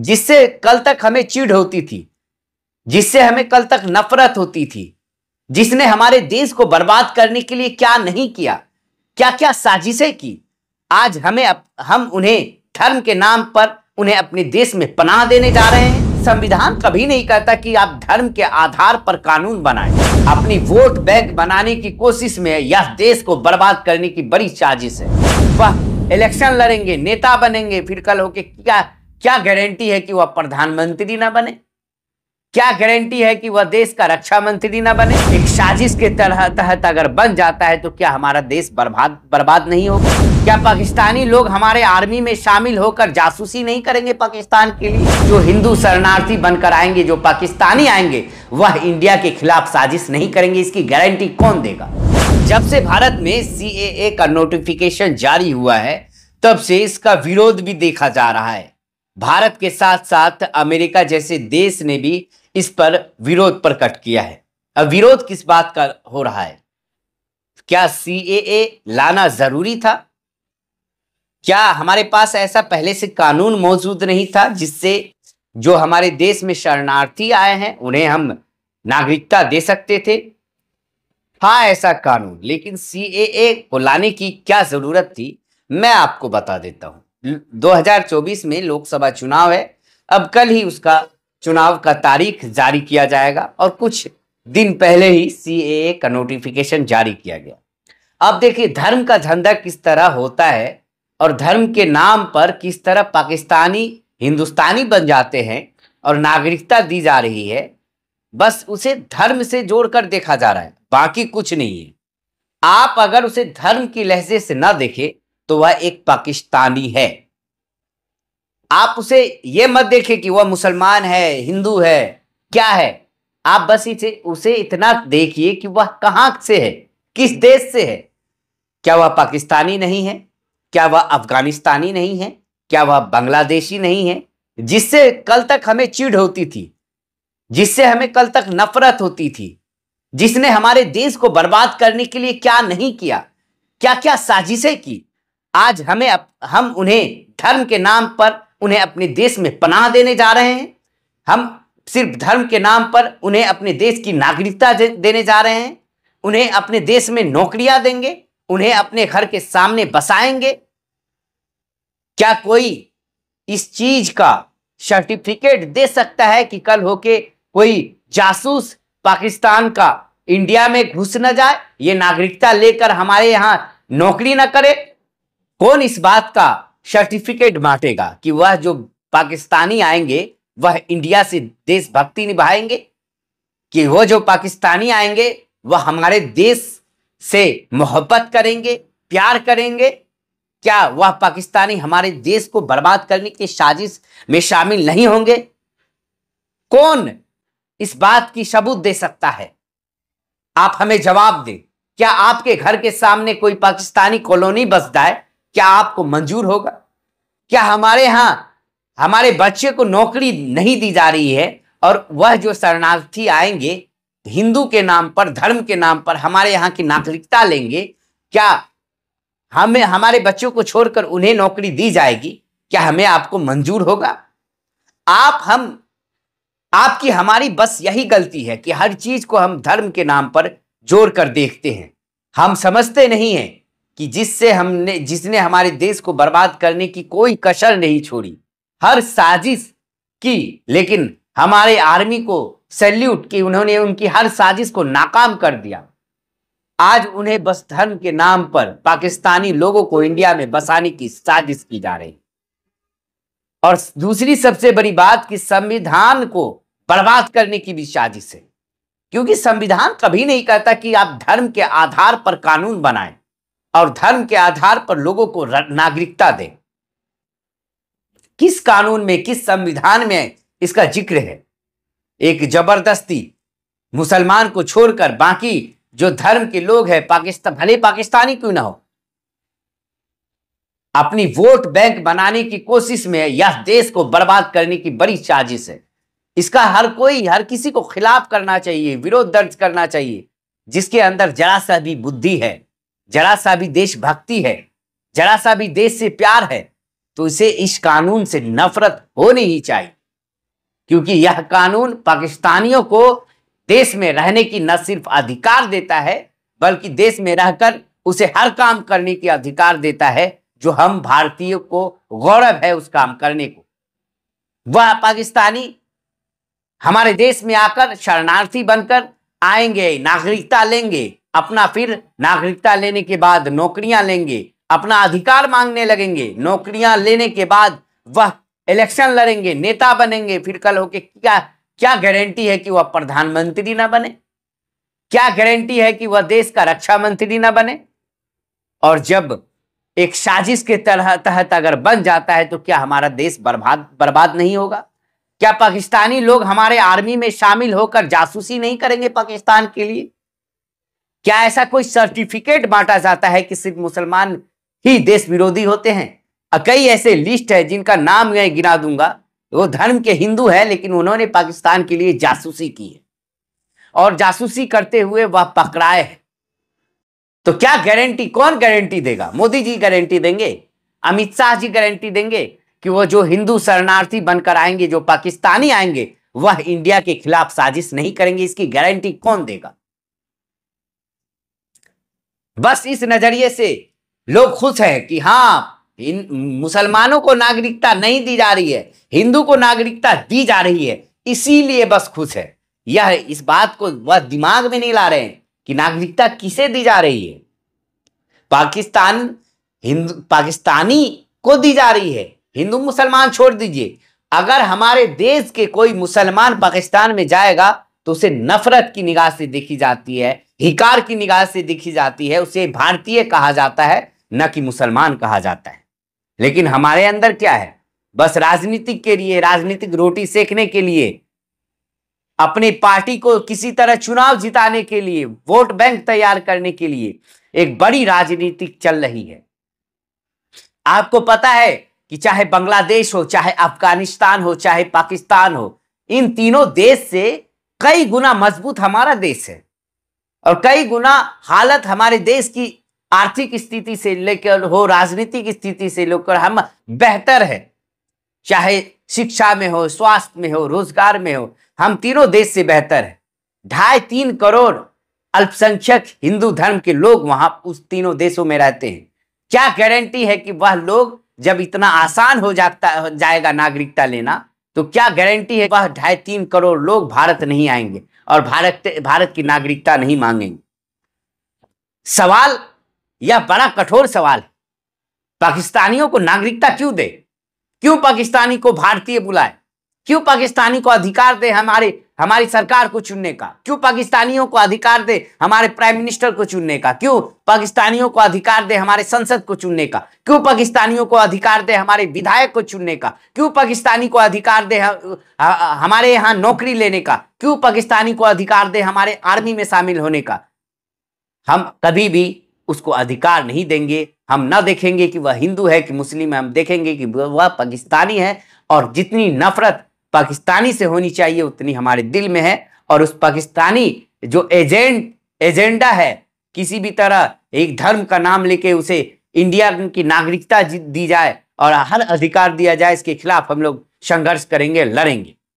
जिससे कल तक हमें चिढ़ होती थी जिससे हमें कल तक नफरत होती थी जिसने हमारे देश को बर्बाद करने के लिए क्या नहीं किया क्या क्या साजिशें की आज हमें अप, हम उन्हें धर्म के नाम पर उन्हें अपने देश में पनाह देने जा रहे हैं संविधान कभी नहीं कहता कि आप धर्म के आधार पर कानून बनाएं। अपनी वोट बैंक बनाने की कोशिश में यह देश को बर्बाद करने की बड़ी साजिश है वह इलेक्शन लड़ेंगे नेता बनेंगे फिर कल होके क्या क्या गारंटी है कि वह प्रधानमंत्री ना बने क्या गारंटी है कि वह देश का रक्षा मंत्री ना बने एक साजिश के तरह तहत अगर बन जाता है तो क्या हमारा देश बर्बाद बर्बाद नहीं होगा क्या पाकिस्तानी लोग हमारे आर्मी में शामिल होकर जासूसी नहीं करेंगे पाकिस्तान के लिए जो हिंदू शरणार्थी बनकर आएंगे जो पाकिस्तानी आएंगे वह इंडिया के खिलाफ साजिश नहीं करेंगे इसकी गारंटी कौन देगा जब से भारत में सी का नोटिफिकेशन जारी हुआ है तब से इसका विरोध भी देखा जा रहा है भारत के साथ साथ अमेरिका जैसे देश ने भी इस पर विरोध प्रकट किया है अब विरोध किस बात का हो रहा है क्या सी लाना जरूरी था क्या हमारे पास ऐसा पहले से कानून मौजूद नहीं था जिससे जो हमारे देश में शरणार्थी आए हैं उन्हें हम नागरिकता दे सकते थे हाँ ऐसा कानून लेकिन सी को लाने की क्या जरूरत थी मैं आपको बता देता हूं 2024 में लोकसभा चुनाव है अब कल ही उसका चुनाव का तारीख जारी किया जाएगा और कुछ दिन पहले ही सी का नोटिफिकेशन जारी किया गया अब देखिए धर्म का झंडा किस तरह होता है और धर्म के नाम पर किस तरह पाकिस्तानी हिंदुस्तानी बन जाते हैं और नागरिकता दी जा रही है बस उसे धर्म से जोड़कर देखा जा रहा है बाकी कुछ नहीं है आप अगर उसे धर्म की लहजे से ना देखें तो वह एक पाकिस्तानी है आप उसे यह मत देखें कि वह मुसलमान है हिंदू है क्या है आप बस इसे उसे इतना देखिए कि वह कहां से है किस देश से है क्या वह पाकिस्तानी नहीं है क्या वह अफगानिस्तानी नहीं है क्या वह बांग्लादेशी नहीं है जिससे कल तक हमें चिड होती थी जिससे हमें कल तक नफरत होती थी जिसने हमारे देश को बर्बाद करने के लिए क्या नहीं किया क्या क्या साजिशें की आज हमें अप, हम उन्हें धर्म के नाम पर उन्हें अपने देश में पनाह देने जा रहे हैं हम सिर्फ धर्म के नाम पर उन्हें अपने देश की नागरिकता देने जा रहे हैं उन्हें अपने देश में नौकरियां देंगे उन्हें अपने घर के सामने बसाएंगे क्या कोई इस चीज का सर्टिफिकेट दे सकता है कि कल होके कोई जासूस पाकिस्तान का इंडिया में घुस न जाए ये नागरिकता लेकर हमारे यहाँ नौकरी ना करे कौन इस बात का सर्टिफिकेट बांटेगा कि वह जो पाकिस्तानी आएंगे वह इंडिया से देशभक्ति निभाएंगे कि वह जो पाकिस्तानी आएंगे वह हमारे देश से मोहब्बत करेंगे प्यार करेंगे क्या वह पाकिस्तानी हमारे देश को बर्बाद करने की साजिश में शामिल नहीं होंगे कौन इस बात की सबूत दे सकता है आप हमें जवाब दें क्या आपके घर के सामने कोई पाकिस्तानी कॉलोनी बसता है क्या आपको मंजूर होगा क्या हमारे यहाँ हमारे बच्चे को नौकरी नहीं दी जा रही है और वह जो शरणार्थी आएंगे हिंदू के नाम पर धर्म के नाम पर हमारे यहाँ की नागरिकता लेंगे क्या हमें हमारे बच्चों को छोड़कर उन्हें नौकरी दी जाएगी क्या हमें आपको मंजूर होगा आप हम आपकी हमारी बस यही गलती है कि हर चीज को हम धर्म के नाम पर जोड़ कर देखते हैं हम समझते नहीं हैं कि जिससे हमने जिसने हमारे देश को बर्बाद करने की कोई कसर नहीं छोड़ी हर साजिश की लेकिन हमारे आर्मी को सैल्यूट कि उन्होंने उनकी हर साजिश को नाकाम कर दिया आज उन्हें बस धर्म के नाम पर पाकिस्तानी लोगों को इंडिया में बसाने की साजिश की जा रही और दूसरी सबसे बड़ी बात कि संविधान को बर्बाद करने की भी साजिश है क्योंकि संविधान कभी नहीं कहता कि आप धर्म के आधार पर कानून बनाएं और धर्म के आधार पर लोगों को नागरिकता दें किस कानून में किस संविधान में इसका जिक्र है एक जबरदस्ती मुसलमान को छोड़कर बाकी जो धर्म के लोग हैं पाकिस्तान भले पाकिस्तानी क्यों ना हो अपनी वोट बैंक बनाने की कोशिश में यह देश को बर्बाद करने की बड़ी साजिश है इसका हर कोई हर किसी को खिलाफ करना चाहिए विरोध दर्ज करना चाहिए जिसके अंदर जरा सा भी बुद्धि है जरा सा भी देशभक्ति है जरा सा भी देश से प्यार है तो इसे इस कानून से नफरत होनी ही चाहिए क्योंकि यह कानून पाकिस्तानियों को देश में रहने की न सिर्फ अधिकार देता है बल्कि देश में रहकर उसे हर काम करने की अधिकार देता है जो हम भारतीयों को गौरव है उस काम करने को वह पाकिस्तानी हमारे देश में आकर शरणार्थी बनकर आएंगे नागरिकता लेंगे अपना फिर नागरिकता लेने के बाद नौकरियां लेंगे अपना अधिकार मांगने लगेंगे नौकरियां लेने के बाद वह इलेक्शन लड़ेंगे नेता बनेंगे फिर कल होके क्या क्या गारंटी है कि वह प्रधानमंत्री ना बने क्या गारंटी है कि वह देश का रक्षा मंत्री ना बने और जब एक साजिश के तरह तहत अगर बन जाता है तो क्या हमारा देश बर्बाद बर्बाद नहीं होगा क्या पाकिस्तानी लोग हमारे आर्मी में शामिल होकर जासूसी नहीं करेंगे पाकिस्तान के लिए क्या ऐसा कोई सर्टिफिकेट बांटा जाता है कि सिर्फ मुसलमान ही देश विरोधी होते हैं कई ऐसे लिस्ट है जिनका नाम मैं गिना दूंगा वो धर्म के हिंदू है लेकिन उन्होंने पाकिस्तान के लिए जासूसी की है और जासूसी करते हुए वह पकड़ाए हैं तो क्या गारंटी कौन गारंटी देगा मोदी जी गारंटी देंगे अमित शाह जी गारंटी देंगे कि वह जो हिंदू शरणार्थी बनकर आएंगे जो पाकिस्तानी आएंगे वह इंडिया के खिलाफ साजिश नहीं करेंगे इसकी गारंटी कौन देगा बस इस नजरिए से लोग खुश हैं कि हाँ मुसलमानों को नागरिकता नहीं दी जा रही है हिंदू को नागरिकता दी जा रही है इसीलिए बस खुश है यह इस बात को वह दिमाग में नहीं ला रहे हैं कि नागरिकता किसे दी जा रही है पाकिस्तान हिंदू पाकिस्तानी को दी जा रही है हिंदू मुसलमान छोड़ दीजिए अगर हमारे देश के कोई मुसलमान पाकिस्तान में जाएगा तो उसे नफरत की निगाह से देखी जाती है हिकार की निगाह से देखी जाती है उसे भारतीय कहा जाता है न कि मुसलमान कहा जाता है लेकिन हमारे अंदर क्या है बस राजनीतिक के लिए राजनीतिक रोटी सेकने के लिए अपनी पार्टी को किसी तरह चुनाव जिताने के लिए वोट बैंक तैयार करने के लिए एक बड़ी राजनीतिक चल रही है आपको पता है कि चाहे बांग्लादेश हो चाहे अफगानिस्तान हो चाहे पाकिस्तान हो इन तीनों देश से कई गुना मजबूत हमारा देश है और कई गुना हालत हमारे देश की आर्थिक स्थिति से लेकर हो राजनीतिक स्थिति से लेकर हम बेहतर है चाहे शिक्षा में हो स्वास्थ्य में हो रोजगार में हो हम तीनों देश से बेहतर है ढाई तीन करोड़ अल्पसंख्यक हिंदू धर्म के लोग वहां उस तीनों देशों में रहते हैं क्या गारंटी है कि वह लोग जब इतना आसान हो जाता हो जाएगा नागरिकता लेना तो क्या गारंटी है वह ढाई तीन करोड़ लोग भारत नहीं आएंगे और भारत भारत की नागरिकता नहीं मांगेंगे सवाल यह बड़ा कठोर सवाल है पाकिस्तानियों को नागरिकता क्यों दे क्यों पाकिस्तानी को भारतीय बुलाए क्यों पाकिस्तानी को अधिकार दे हमारे हमारी सरकार को चुनने का क्यों पाकिस्तानियों को अधिकार दे हमारे प्राइम मिनिस्टर को चुनने का क्यों पाकिस्तानियों को अधिकार दे हमारे संसद को चुनने का क्यों पाकिस्तानियों को अधिकार दे हमारे विधायक को चुनने का क्यों पाकिस्तानी को अधिकार दे हमारे यहाँ नौकरी लेने का क्यों पाकिस्तानी को अधिकार दे हमारे आर्मी में शामिल होने का हम कभी भी उसको अधिकार नहीं देंगे हम ना देखेंगे कि वह हिंदू है कि मुस्लिम है हम देखेंगे कि वह पाकिस्तानी है और जितनी नफरत पाकिस्तानी से होनी चाहिए उतनी हमारे दिल में है और उस पाकिस्तानी जो एजेंट एजेंडा है किसी भी तरह एक धर्म का नाम लेके उसे इंडिया की नागरिकता दी जाए और हर अधिकार दिया जाए इसके खिलाफ हम लोग संघर्ष करेंगे लड़ेंगे